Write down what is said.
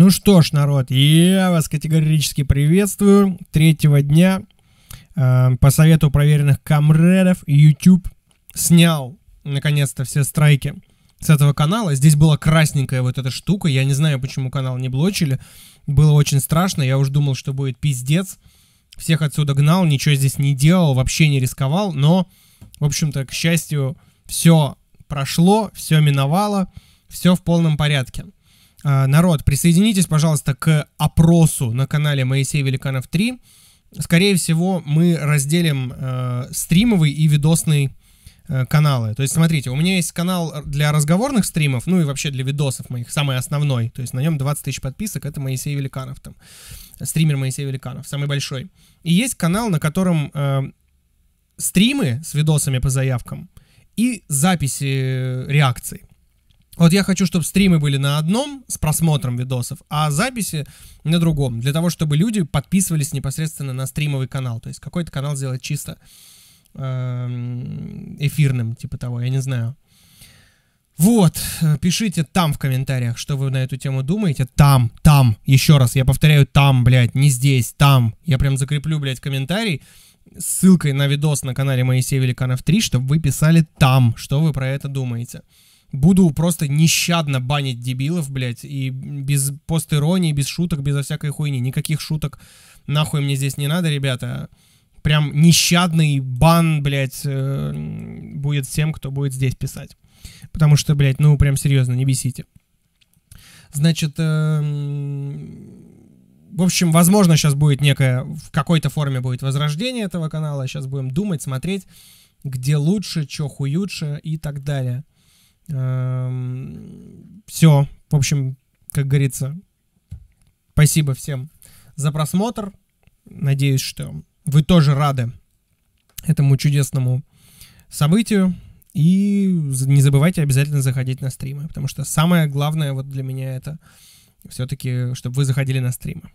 Ну что ж, народ, я вас категорически приветствую. Третьего дня э, по совету проверенных камредов YouTube снял наконец-то все страйки с этого канала. Здесь была красненькая вот эта штука. Я не знаю, почему канал не блочили. Было очень страшно. Я уж думал, что будет пиздец. Всех отсюда гнал, ничего здесь не делал, вообще не рисковал. Но, в общем-то, к счастью, все прошло, все миновало, все в полном порядке. А, народ, присоединитесь, пожалуйста, к опросу на канале Моисей Великанов 3. Скорее всего, мы разделим э, стримовый и видосный э, каналы. То есть, смотрите, у меня есть канал для разговорных стримов, ну и вообще для видосов моих, самый основной. То есть на нем 20 тысяч подписок, это Моисей Великанов там. Стример Моисей Великанов, самый большой. И есть канал, на котором э, стримы с видосами по заявкам и записи э, реакций. Вот я хочу, чтобы стримы были на одном с просмотром видосов, а записи на другом, для того, чтобы люди подписывались непосредственно на стримовый канал. То есть какой-то канал сделать чисто эм, эфирным, типа того, я не знаю. Вот, э, пишите там в комментариях, что вы на эту тему думаете. Там, там, еще раз, я повторяю, там, блядь, не здесь, там. Я прям закреплю, блядь, комментарий с ссылкой на видос на канале Моисея Великанов 3, чтобы вы писали там, что вы про это думаете буду просто нещадно банить дебилов, блядь, и без постиронии, без шуток, безо всякой хуйни, никаких шуток нахуй мне здесь не надо, ребята. Прям нещадный бан, блядь, э, будет всем, кто будет здесь писать. Потому что, блядь, ну прям серьезно, не бесите. Значит, эм, в общем, возможно, сейчас будет некое, в какой-то форме будет возрождение этого канала. Сейчас будем думать, смотреть, где лучше, что хуютше и так далее. Эм, Все. В общем, как говорится, спасибо всем за просмотр. Надеюсь, что вы тоже рады этому чудесному событию. И не забывайте обязательно заходить на стримы, потому что самое главное вот для меня это все-таки, чтобы вы заходили на стримы.